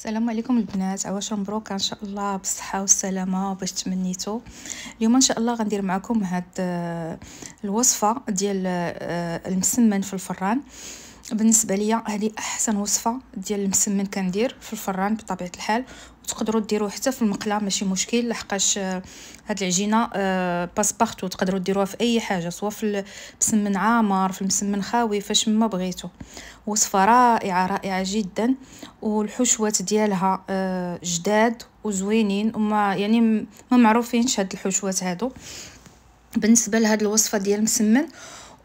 السلام عليكم البنات عواش مبروك ان شاء الله بالصحه والسلامه باش تمنيتو اليوم ان شاء الله غندير معكم هاد آه، الوصفه ديال آه، المسمن في الفران بالنسبه ليا هذه احسن وصفه ديال المسمن كندير في الفران بطبيعه الحال تقدروا ديروه حتى في المقله ماشي مشكل لحقاش آه، هاد العجينه آه، باس بارتو تقدروا ديروها في اي حاجه سواء في المسمن عامر في المسمن خاوي فاش ما بغيتو وصفه رائعه رائعه جدا والحشوات ديالها آه، جداد وزوينين وما يعني ما معروفينش هاد الحشوات هادو بالنسبه لهاد الوصفه ديال المسمن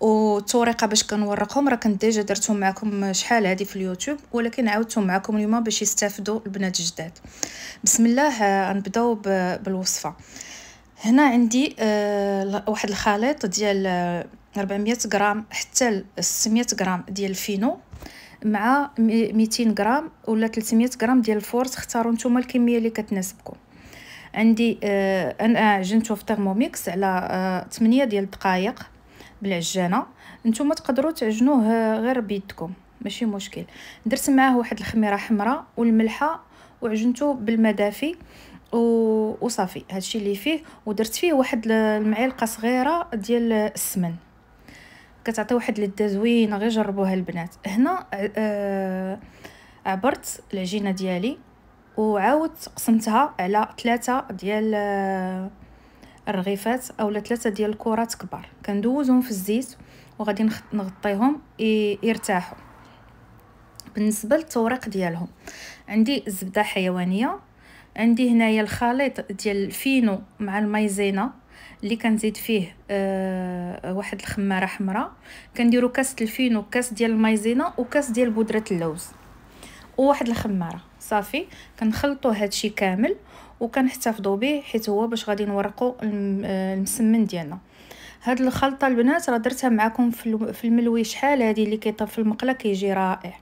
والطريقه باش كنورقهم راه كنت ديجا درتهم معكم شحال هادي في اليوتيوب ولكن عاودتهم معكم اليوم باش يستافدوا البنات الجداد بسم الله آه، غنبداو بالوصفه هنا عندي آه، واحد الخليط ديال 400 آه، غرام حتى 600 غرام ديال الفينو مع 200 غرام ولا 300 غرام ديال الفورس اختاروا نتوما الكميه اللي كتناسبكم عندي انا عجنته في ترموميكس على 8 ديال الدقائق بالعجانه نتوما تقدروا تعجنوه غير بيدكم ماشي مشكل درت معاه واحد الخميره حمراء والملحه وعجنته بالماء دافي وصافي هادشي اللي فيه ودرت فيه واحد المعلقه صغيره ديال السمن كتعطي واحد اللذه زوينه غير جربوها البنات هنا آه، عبرت العجينه ديالي وعاودت قسمتها على ثلاثة ديال آه، الرغيفات اولا ثلاثه ديال الكرات كبار كندوزهم في الزيت وغادي نغطيهم يرتاحوا بالنسبه للتوريق ديالهم عندي الزبده حيوانيه عندي هنايا الخليط ديال الفينو مع المايزينا اللي كنزيد فيه آه واحد الخماره حمراء كنديروا كاس الفينو كاس ديال المايزينا وكاس ديال بودره اللوز وواحد الخماره صافي كنخلطوا هادشي كامل وكنحتفظوا به حيت هو باش غادي نورقوا آه، المسمن ديالنا هاد الخلطه البنات راه درتها معكم في الملوي شحال هادي اللي كيطيب في المقله كيجي رائع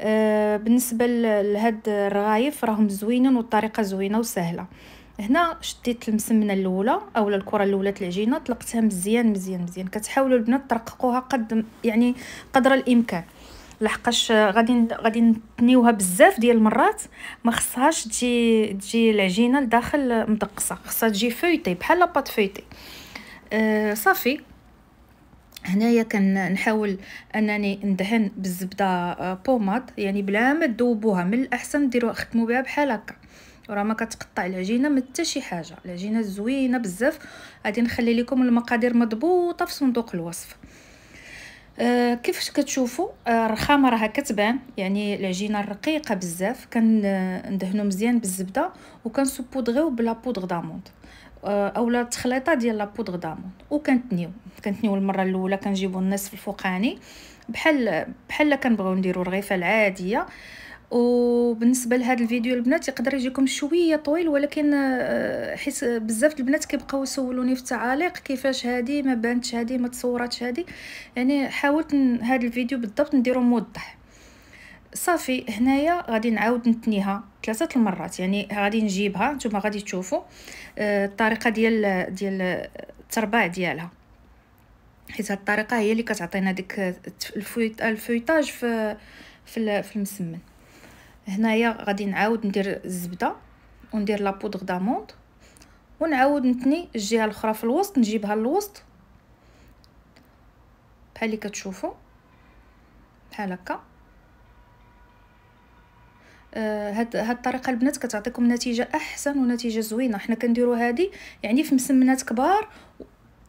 أه بالنسبه لهاد الرغايف راهم زوينين والطريقه زوينه وسهله هنا شديت المسمنه الاولى اولا الكره الاولى تاع العجينه طلقتها مزيان مزيان مزيان كتحاولوا البنات ترققوها قد يعني قدر الامكان لحقاش غادي غادي نتنيوها بزاف ديال المرات ما خصهاش تجي تجي العجينه لداخل مدقصه خصها تجي فويتي بحال لاباط فويتي أه صافي هنايا كنحاول انني ندهن بالزبده أه، بوماد يعني بلا ما تذوبوها من الاحسن ديروها ختموا بها بحال هكا وراه ما كتقطع العجينه من حتى شي حاجه العجينه زوينه بزاف غادي نخلي لكم المقادير مضبوطه في صندوق الوصف أه كيفاش كتشوفوا آه، الرخامه راها كتبان يعني العجينه الرقيقه بزاف كندهنو مزيان بالزبده وكنسبودغيو بلا بودغ داموند آه، اولا التخليطه ديال لا بودغ داموند وكنتنيو كنتنيو المره الاولى كنجيبو النصف الفوقاني بحال بحال كنبغيو نديرو الرغيفه العاديه وبالنسبه لهذا الفيديو البنات يقدر يجيكم شويه طويل ولكن آه، حيت بزاف البنات كيبقاو يسولوني في التعاليق كيفاش هذه ما بانتش هذه ما تصوراتش هذه يعني حاولت هذا الفيديو بالضبط نديرو موضح صافي هنايا غادي نعاود نتنيها ثلاثه المرات يعني غادي نجيبها نتوما غادي تشوفوا آه، الطريقه ديال ديال الترباع ديالها حيت هاد الطريقه هي اللي كتعطينا ديك الفويطاج في في المسمن هنايا غادي نعاود ندير الزبده وندير لابودغ داموند ونعاود نتني الجهه الاخرى في الوسط نجيبها للوسط بحال اللي كتشوفوا بحال هكا آه، هاد هاد الطريقه البنات كتعطيكم نتيجه احسن ونتيجه زوينه حنا كنديرو هادي يعني في مسمنات كبار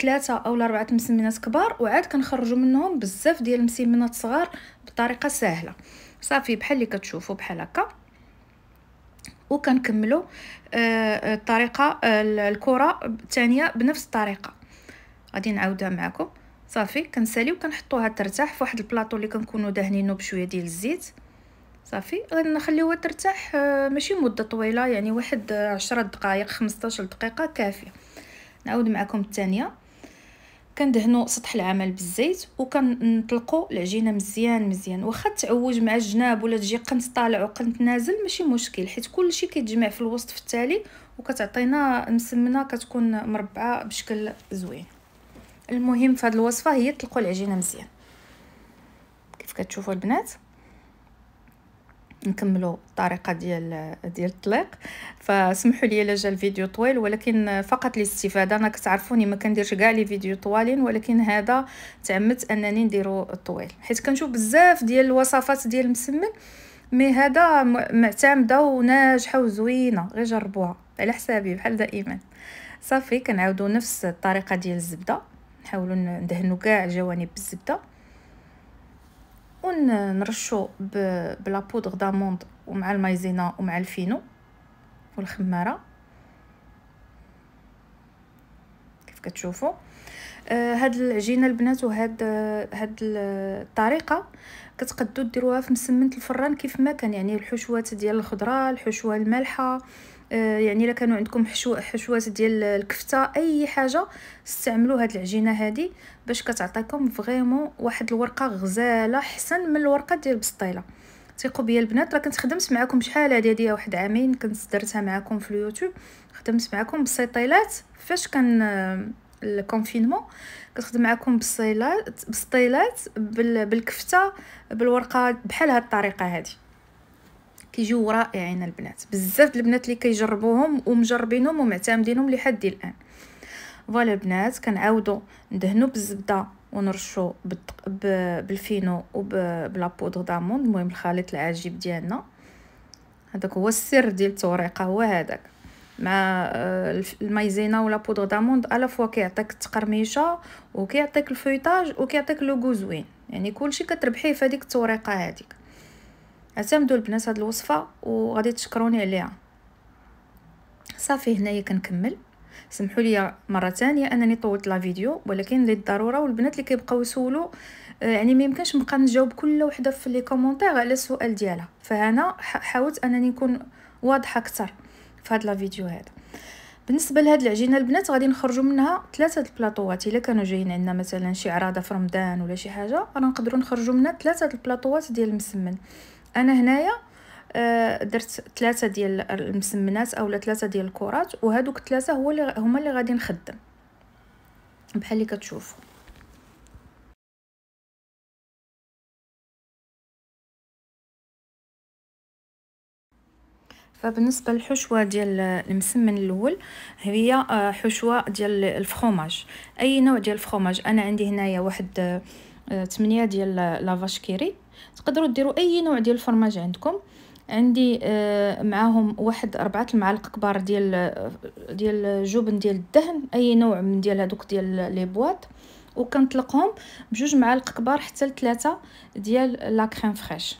ثلاثه او اربعه مسمنات كبار وعاد كنخرجوا منهم بزاف ديال المسمنات صغار بطريقه سهله صافي بحال اللي كتشوفوا بحال هكا وكنكملوا آه، آه، الطريقه آه، الكره الثانيه بنفس الطريقه غادي نعاودها معكم صافي كنساليو كنحطوها ترتاح في واحد البلاطو اللي كنكونوا دهنينو بشويه ديال الزيت صافي غنخليوها ترتاح ماشي مده طويله يعني واحد عشرة دقائق 15 دقيقه كافيه نعاود معكم الثانيه كندهنوا سطح العمل بالزيت وكنطلقوا العجينه مزيان مزيان واخا تعوج مع الجناب ولا تجي قنت طالع وقنت نازل ماشي مشكل حيت كلشي كيتجمع في الوسط في التالي وكتعطينا مسمنه كتكون مربعه بشكل زوين المهم في هذه الوصفه هي تطلقوا العجينه مزيان كيف كتشوفوا البنات نكملوا الطريقه ديال ديال الطليق فسمحوا لي الا جا الفيديو طويل ولكن فقط للاستفاده انا كتعرفوني ما كنديرش كاع لي فيديو طوالين ولكن هذا تعمدت انني نديرو طويل حيت كنشوف بزاف ديال الوصفات ديال المسمن مي هذا معتمده وناجحه وزوينه غير جربوها على حسابي بحال دائما صافي كنعاودو نفس الطريقه ديال الزبده نحاولوا ندهنوا كاع الجوانب بالزبده نرشو بلا بودغ داموند ومع المايزينا ومع الفينو والخماره كيف كتشوفوا آه هاد العجينه البنات وهاد هاد الطريقه كتقدو ديروها في مسمنه الفران كيف ما كان يعني الحشوات ديال الخضره الحشوه المالحه آه، يعني الا كانوا عندكم حشو حشوات ديال الكفته اي حاجه استعملوا هاد العجينه هادي باش كتعطيكم فريمون واحد الورقه غزاله احسن من الورقه ديال البسطيله ثقوا بيا البنات راه كنت خدمت معكم شحال هادي هادي واحد عامين كنت درتها معكم في اليوتيوب خدمت معكم بالسيطيلات فاش كان آه، الكونفينمون كتخدم معكم بالسيلات بسطيلات بالكفته بالورقه بحال هاد الطريقه هادي كيجيو رائعين البنات بزاف البنات اللي كيجربوهم ومجربينهم ومعتمدينهم لحد الان فوالا البنات كنعاودو ندهنو بالزبده ونرشو بالفينو وبلا بودر داموند المهم الخليط العجيب ديالنا هذاك هو السر ديال التوريقه هو هذاك مع آه، المايزينا ولا بودر داموند على فوا كيعطيك التقرميشه وكيعطيك الفويطاج وكيعطيك لو زوين يعني كلشي كتربحيه في هذيك التوريقه هذيك اعتمدوا البنات هاد الوصفه وغادي تشكروني عليها صافي هنايا كنكمل سمحوا لي مره ثانيه انني طولت لا فيديو ولكن للضروره والبنات اللي كيبقاو يسولوا آه، يعني ما يمكنش نبقى نجاوب كل وحده في لي كومونتير على السؤال ديالها فهنا حاولت انني نكون واضحه اكثر في هاد لا فيديو هذا بالنسبه لهاد العجينه البنات غادي نخرجوا منها ثلاثه البلاطوات الا كانوا جايين عندنا مثلا شي عراضه في رمضان ولا شي حاجه راه نقدروا نخرجوا منها ثلاثه البلاطوات ديال المسمن انا هنايا آه، درت ثلاثه ديال المسمنات اولا ثلاثه ديال الكرات وهذوك الثلاثه هو اللي هما اللي غادي نخدم بحال اللي كتشوفوا فبالنسبه للحشوه ديال المسمن الاول هي آه، حشوه ديال الفخوماج اي نوع ديال الفخوماج انا عندي هنايا واحد 8 آه، ديال لافاش كيري تقدروا ديروا اي نوع ديال الفرماج عندكم عندي آه، معاهم واحد أربعة المعالق كبار ديال آه، ديال جبن ديال الدهن اي نوع من ديال هذوك ديال لي بواط وكنطلقهم بجوج معالق كبار حتى لثلاثه ديال لا كريم فريش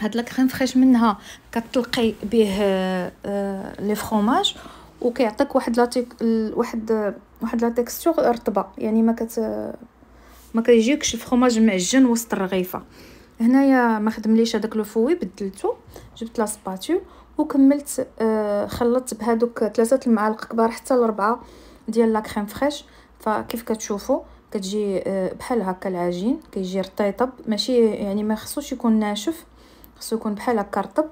هاد لا كريم فريش منها كتلقي به آه، لي فروماج وكيعطيك واحد لا واحد واحد لا تيكستور رطبه يعني ما كت ما كيجيكش الفرماج معجن وسط الرغيفه هنايا ما خدمليش هذاك لو فوي بدلته جبت لا سباتيو وكملت آه، خلطت بهذوك ثلاثه المعالق كبار حتى لربعه ديال لا كريم فريش فكيف كتشوفوا كتجي آه، بحال هكا العجين كيجي رطيطب ماشي يعني ما خصوش يكون ناشف خصو يكون بحال هكا رطب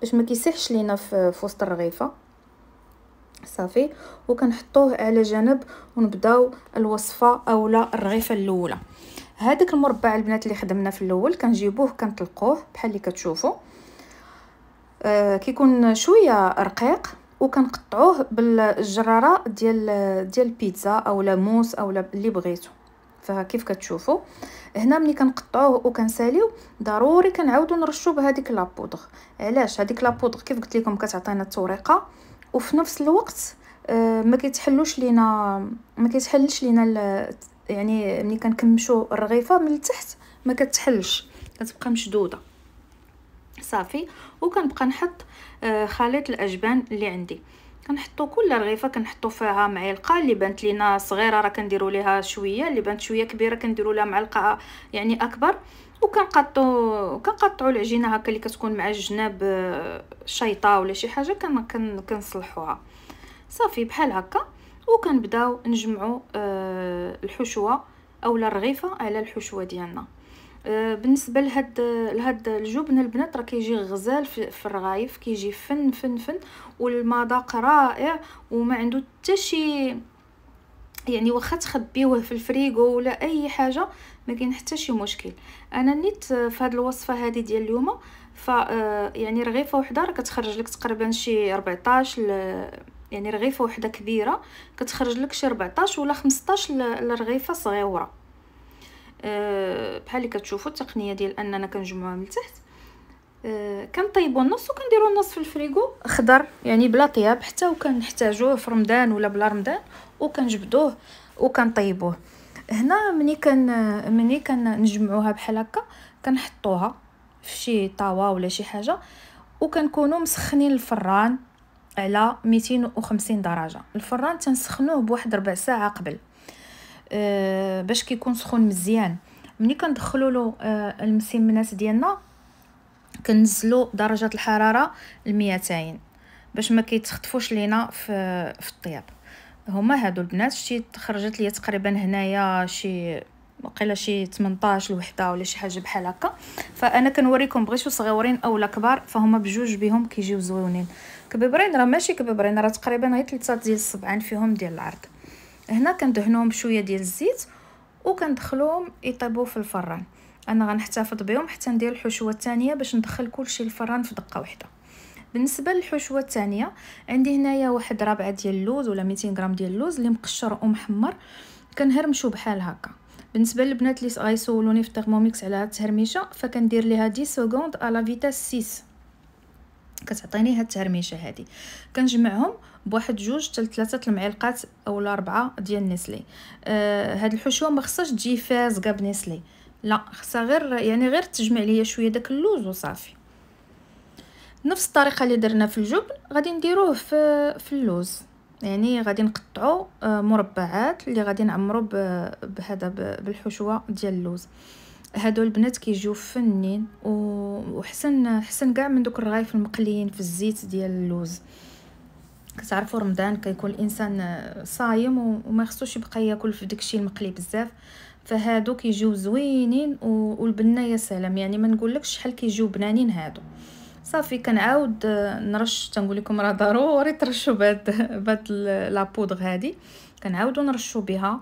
باش ما كيسيحش لينا آه، في وسط الرغيفه صافي وكنحطوه على جنب ونبداو الوصفه اولا الرغيفه الاولى هذاك المربع البنات اللي خدمنا في الاول كنجيبوه كنطلقوه بحال اللي كتشوفوا آه كيكون شويه رقيق وكنقطعوه بالجراره ديال ديال البيتزا اولا موس اولا اللي بغيتو فكيف كتشوفوا هنا ملي كنقطعوه وكنساليو ضروري كنعاودو نرشو بهذيك لابودغ علاش هذيك لابودغ كيف قلت لكم كتعطينا التوريقه وفي نفس الوقت آه، ما كيتحلوش لينا ما كيتحلش لينا يعني ملي كنكمشو الرغيفه من التحت ما كتحلش كتبقى مشدوده صافي وكنبقى نحط آه، خليط الاجبان اللي عندي كنحطو كل رغيفه كنحطو فيها معلقه اللي بانت لينا صغيره راه كنديروا ليها شويه اللي بانت شويه كبيره كنديروا لها معلقه يعني اكبر وكنقطعوا كنقطعوا العجينه هكا اللي كتكون مع جناب الشيطه آه، ولا شي حاجه كن كنصلحوها صافي بحال هكا وكنبداو نجمعوا آه، الحشوه اولا الرغيفه على الحشوه ديالنا آه، بالنسبه لهاد لهاد الجبن البنات راه كيجي غزال في الرغايف كيجي فن فن فن والمذاق رائع وما عنده حتى شي يعني واخا تخبيوه في الفريغو ولا اي حاجه ما كاين حتى شي مشكل انا نيت في هذه الوصفه هذه ديال اليوم ف آه، يعني رغيفه وحده راه كتخرج لك تقريبا شي 14 ل... يعني رغيفه وحده كبيره كتخرج لك شي 14 ولا 15 لرغيفه صغيره آه، بحال اللي كتشوفوا التقنيه ديال اننا كنجمعوها من تحت أه كنطيبوا النص وكنديروا النص في الفريغو خضر يعني بلا طياب حتى وكنحتاجوه في رمضان ولا بلا رمضان وكنجبدوه وكنطيبوه هنا ملي كان ملي كنجمعوها بحال هكا كنحطوها في شي طاوه ولا شي حاجه وكنكونوا مسخنين الفران على 250 درجه الفران تنسخنوه بواحد ربع ساعه قبل أه باش كيكون سخون مزيان ملي كندخلوا له أه المسمنات ديالنا كنزلوا درجه الحراره ل 200 باش ما كيتخطفوش لينا في في الطياب هما هادو البنات شتي تخرجت لي تقريبا هنايا شي وقيلا شي 18 الوحده ولا شي حاجه بحال هكا فانا كنوريكم بغيتو صغيورين اولا كبار فهما بجوج بهم كيجيو زوينين كبيبرين راه ماشي كبيبرين راه تقريبا غير ثلاثه ديال الصبعان فيهم ديال العرض هنا كندهنوهم بشويه ديال الزيت وكندخلوهم يطيبوا في الفران انا غنحتفظ بهم حتى ندير الحشوه الثانيه باش ندخل كلشي الفران في دقه واحده بالنسبه للحشوه الثانيه عندي هنايا واحد ربعه ديال اللوز ولا 200 غرام ديال اللوز اللي مقشر ومحمر كنهرمشو بحال هكا بالنسبه للبنات اللي غيسولوني في الترموميكس على التهرميشه فكندير ليها 10 سكوند على فيتاس 6 كتعطيني هاد التهرميشه هادي كنجمعهم بواحد جوج حتى ثلاثه المعلقات اولا اربعه ديال نسلي آه هاد الحشوه ما خصهاش تجي فازقه بنسلي لا خصها غير يعني غير تجمع ليا شويه داك اللوز وصافي نفس الطريقه اللي درنا في الجبن غادي نديروه في في اللوز يعني غادي نقطعو آه، مربعات اللي غادي نعمروا بهذا بالحشوه ديال اللوز هادو البنات كيجيو فنين وحسن حسن كاع من دوك الرغايف المقليين في الزيت ديال اللوز كتعرفوا رمضان كيكون الانسان صايم وما خصوش يبقى ياكل في داكشي المقلي بزاف فهادو كيجيو زوينين والبنه يا سلام يعني ما نقولكش شحال كيجيو بنانين هادو صافي كنعاود آه، نرش تنقول لكم راه ضروري ترشوا بهاد بهاد لابودغ هادي كنعاودو نرشو بها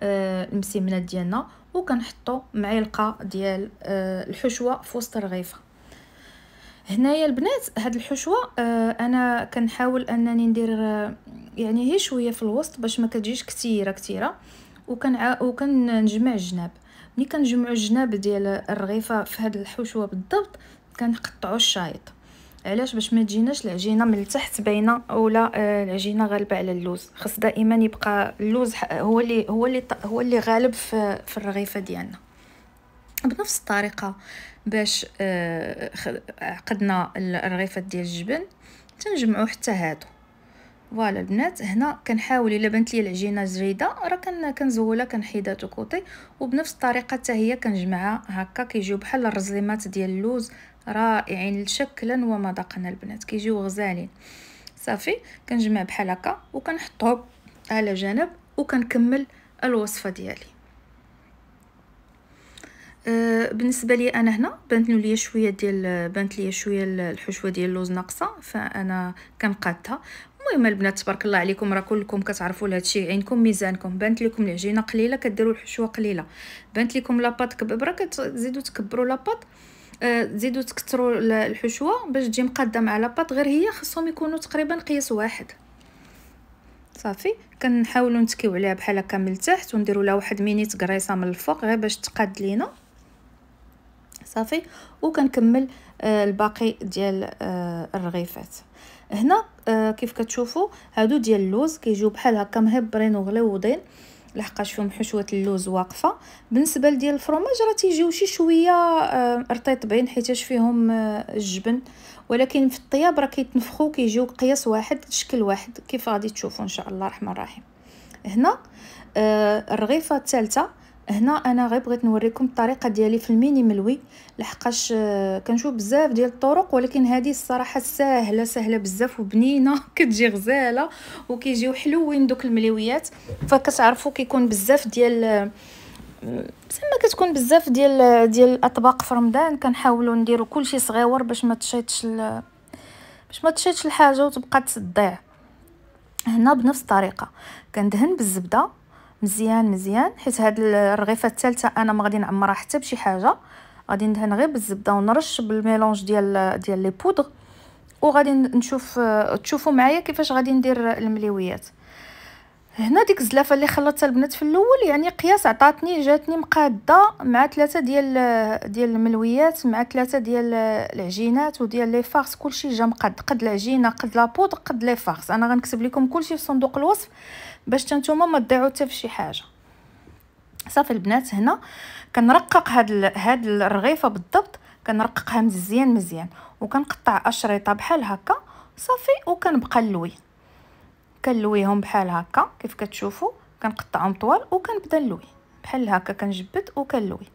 آه، المسمنه ديالنا وكنحطوا معلقه ديال آه، الحشوه في وسط الرغيفه هنايا البنات هاد الحشوه انا كنحاول انني ندير يعني هي شويه في الوسط باش ما كتجيش كثيره كثيره وكن وكنجمع الجناب ملي كنجمعوا الجناب ديال الرغيفه في هاد الحشوه بالضبط كنقطعوا الشايط علاش باش ما تجيناش العجينه من التحت باينه ولا آه، العجينه غالبه على اللوز خص دائما يبقى اللوز هو اللي هو اللي هو اللي غالب في, في الرغيفه ديالنا بنفس الطريقه باش آه، عقدنا الرغيفات ديال الجبن تنجمعوا حتى هادو فوالا البنات هنا كنحاول الا بانت لي العجينه جريده راه كنزولها كنحيدها تو كوطي وبنفس الطريقه حتى هي كنجمعها هكا كيجيو بحال الرزليمات ديال اللوز رائعين شكلا ومذاقا البنات كيجيو غزالين صافي كنجمع بحال هكا وكنحطهم على جنب وكنكمل الوصفه ديالي أه، بالنسبه لي انا هنا بانت ليا شويه ديال بانت ليا شويه الحشوه ديال اللوز ناقصه فانا كنقادها المهم البنات تبارك الله عليكم راه كلكم كتعرفوا لهادشي عينكم ميزانكم بانت لكم العجينه قليله كديروا الحشوه قليله بانت لكم لاباط كبابره كتزيدوا تكبروا لاباط تزيدوا آه، تكثروا الحشوه باش تجي مقاده مع لاباط غير هي خصهم يكونوا تقريبا قياس واحد صافي كنحاولوا نتكيو عليها بحال هكا من التحت ونديروا لها واحد مينيت كريصه من الفوق غير باش تقاد لينا صافي وكنكمل آه، الباقي ديال آه، الرغيفات هنا كيف كتشوفوا هادو ديال اللوز كيجيو بحال هكا مهبرين وغليوضين لحقاش فيهم حشوه اللوز واقفه بالنسبه لديال الفرماج راه تيجيو شي شويه آه، رطيطبين حيتاش فيهم آه، الجبن ولكن في الطياب راه كيتنفخوا كيجيو قياس واحد شكل واحد كيف غادي تشوفوا ان شاء الله الرحمن الرحيم هنا آه، الرغيفه الثالثه هنا انا غير بغيت نوريكم الطريقه ديالي في الميني ملوي لحقاش آه، كنشوف بزاف ديال الطرق ولكن هذه الصراحه ساهله سهله بزاف وبنينه كتجي غزاله وكيجيو حلوين دوك الملويات فكتعرفوا كيكون بزاف ديال آه، زعما كتكون بزاف ديال آه، ديال الاطباق في رمضان كنحاولوا نديروا كلشي صغيور باش ما تشيطش ال... باش ما تشيطش الحاجه وتبقى تضيع هنا بنفس الطريقه كندهن بالزبده مزيان مزيان حيت هاد الرغيفه الثالثه انا ما غادي نعمرها حتى بشي حاجه غادي ندهن غير بالزبده ونرش بالميلونج ديال ديال لي بودغ وغادي نشوف تشوفوا معايا كيفاش غادي ندير المليويات هنا ديك الزلافه اللي خلطتها البنات في الاول يعني قياس عطاتني جاتني مقاده مع ثلاثه ديال ديال الملويات مع ثلاثه ديال العجينات وديال لي فارس كلشي جا مقاد قد العجينه قد لابود قد لي فارس انا غنكتب لكم كلشي في صندوق الوصف باش حتى نتوما ما تضيعوا حتى شي حاجه صافي البنات هنا كنرقق هاد ال... هاد الرغيفه بالضبط كنرققها مزيان مزيان وكنقطع اشرطه بحال هكا صافي وكنبقى نلوي كنلويهم بحال هكا كيف كتشوفوا كنقطعهم طوال وكنبدا نلوي بحال هكا كنجبد وكنلوي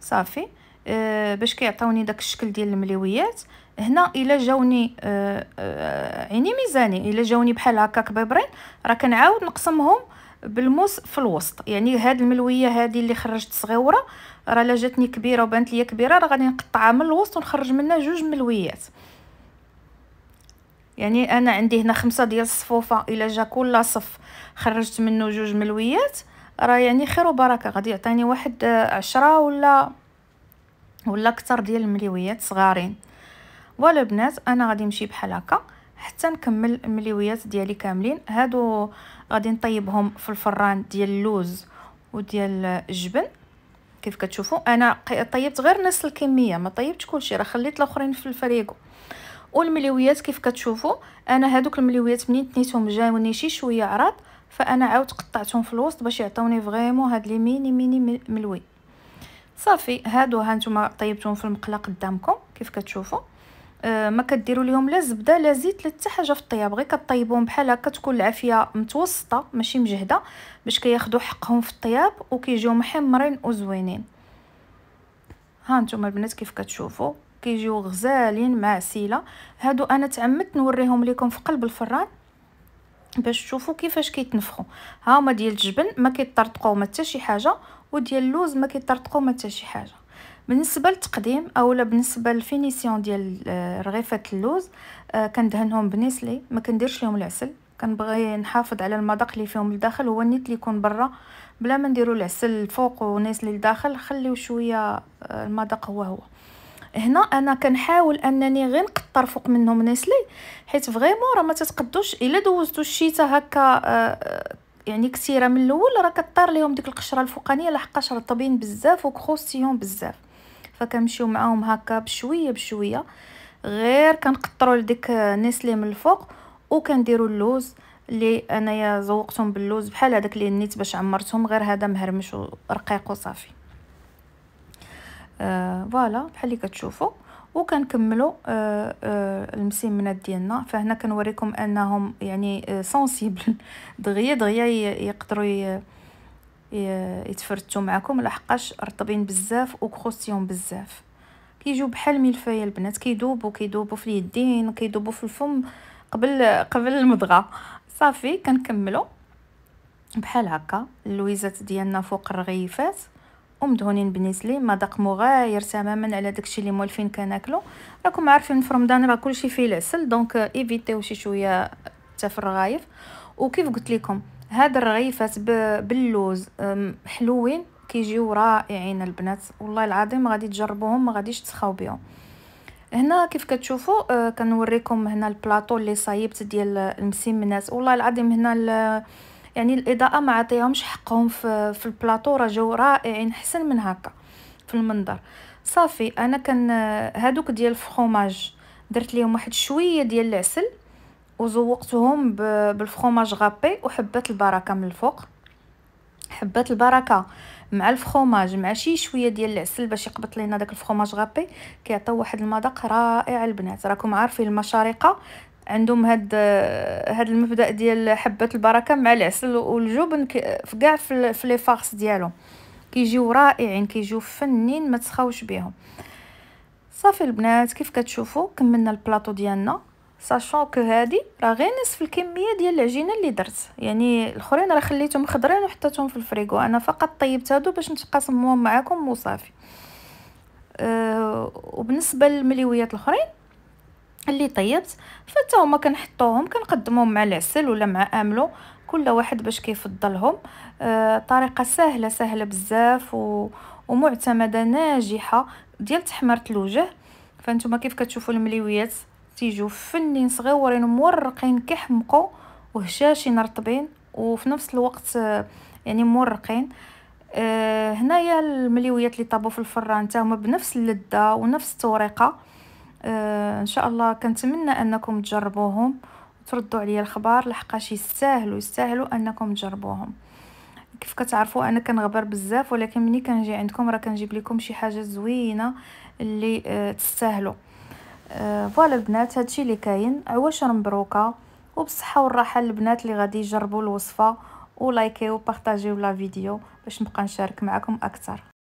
صافي أه باش كيعطيوني داك الشكل ديال الملويات هنا الا جاوني آه، آه، عيني ميزاني الا جاوني بحال هكاك بيبرين راه كنعاود نقسمهم بالموس في الوسط يعني هاد الملويه هادي اللي خرجت صغيره راه لا جاتني كبيره وبانت ليا كبيره راه غادي نقطعها من الوسط ونخرج منها جوج ملويات يعني انا عندي هنا خمسة ديال الصفوفه الا جا كل صف خرجت منه جوج ملويات راه يعني خير وبركه غادي يعطيني واحد آه، عشرة ولا ولا اكثر ديال الملويات صغارين فوالا بنات انا غادي نمشي بحال هكا حتى نكمل المليويات ديالي كاملين هادو غادي نطيبهم في الفران ديال اللوز وديال الجبن كيف كتشوفوا انا طيبت غير نص الكميه ما طيبتش كلشي راه خليت الاخرين في الفريكو والمليويات كيف كتشوفوا انا هادوك المليويات منين تنيتهم جاوني شي شويه عراض فانا عاود قطعتهم في الوسط باش يعطوني فريمون هاد لي ميني ميني ملوي صافي هادو ها نتوما طيبتهم في المقله قدامكم كيف كتشوفوا آه، ما كديروا لهم لا زبده لا زيت لا حتى حاجه في الطياب غير كطيبوهم بحال هكا تكون العافيه متوسطه ماشي مجهده باش كياخذوا حقهم في الطياب وكيجيو محمرين وزوينين ها نتوما البنات كيف كتشوفوا كيجيو غزالين مع سيله هادو انا تعمدت نوريهم لكم في قلب الفران باش تشوفوا كيفاش كيتنفخوا ها هما ديال الجبن ما كيطرطقوا ما حتى شي حاجه وديال اللوز ما كيطرطقوا ما حتى شي حاجه بالنسبه للتقديم اولا بالنسبه للفينيسيون ديال آه، رغيفه اللوز آه، كندهنهم بنسلي ما كنديرش لهم العسل كنبغي نحافظ على المذاق اللي فيهم لداخل هو النيت اللي يكون برا بلا ما نديرو العسل الفوق ونسلي لداخل خليو شويه آه، المذاق هو هو هنا انا كنحاول انني غير نقطر فوق منهم نسلي حيت فريمون راه ما تتقدوش الا دوزتو الشتاء هكا يعني كثيره من الاول راه كطير ليهم ديك القشره الفوقانيه لحقاش رطبين بزاف وكروستيون بزاف فكنمشيو معاهم هكا بشويه بشويه غير كنقطروا لديك نسلي من الفوق وكنديروا اللوز اللي انايا زوقتهم باللوز بحال هذاك اللي نيت باش عمرتهم غير هذا مهرمش ورقيق وصافي آه فوالا بحال اللي كتشوفوا وكنكملوا آه آه المسيمنات ديالنا فهنا كنوريكم انهم يعني آه سونسيبل دغيا دغيا يقدروا إيه، يتفرتوا معكم لحقاش رطبين بزاف وكروسيون بزاف كيجيو بحال ملفايه البنات كيدوبوا كيدوبوا في اليدين كيدوبوا في الفم قبل قبل المضغه صافي كنكملوا بحال هكا اللويزات ديالنا فوق الرغيفات ومدهونين بنيسلي مذاق مغاير تماما على داكشي اللي مولفين كناكلو راكم عارفين في رمضان راه كلشي فيه العسل دونك ايفيتيو شي شويه حتى في الرغايف وكيف قلت لكم هاد الرغيفات باللوز حلوين كيجيو رائعين البنات والله العظيم غادي تجربوهم ما غاديش تسخاو بهم هنا كيف كتشوفوا آه كنوريكم هنا البلاطو اللي صايبت ديال المسيمنات والله العظيم هنا يعني الاضاءه ما عطيهمش حقهم في, في البلاطو راه جاو رائعين احسن من هكا في المنظر صافي انا كان هادوك ديال الفخوماج درت ليهم واحد شويه ديال العسل وزوقتهم بالفخوماج غابي وحبات البركه من الفوق حبات البركه مع الفخوماج مع شي شويه ديال العسل باش يقبط لينا داك الفخوماج غابي كيعطيو واحد المذاق رائع البنات راكم عارفين المشارقه عندهم هاد هاد المبدا ديال حبات البركه مع العسل والجبن في كاع في لي فارس ديالهم كيجيو رائعين كيجيو فنين ما تسخاوش بهم صافي البنات كيف كتشوفوا كملنا البلاطو ديالنا ساشون كو هادي راه غير نصف الكميه ديال العجينه اللي درت يعني الاخرين راه خليتهم خضرين وحطيتهم في الفريغو انا فقط طيبت هادو باش نتقاسمهم معاكم وصافي أه وبالنسبه للمليويات الاخرين اللي طيبت فتا هما كنحطوهم كنقدموهم مع العسل ولا مع املو كل واحد باش كيفضلهم أه طريقه سهله سهله بزاف و... ومعتمده ناجحه ديال تحمرت الوجه فانتوما كيف كتشوفوا المليويات تيجيو فنين صغيورين مورقين كيحمقوا وهشاشين رطبين وفي نفس الوقت آه، يعني مورقين أه هنايا المليويات اللي طابو في الفران هما بنفس اللذه ونفس الطريقه أه ان شاء الله كنتمنى انكم تجربوهم وتردوا عليا الخبر لحقاش يستاهلوا يستاهلوا انكم تجربوهم كيف كتعرفوا انا كنغبر بزاف ولكن ملي كنجي عندكم راه كنجيب لكم شي حاجه زوينه اللي أه تستاهلوا آه، فوالا البنات هادشي اللي كاين عواشر مبروكه وبالصحه والراحه البنات اللي غادي يجربوا الوصفه ولايكيو وبارطاجيو لا فيديو باش نبقى نشارك معكم اكثر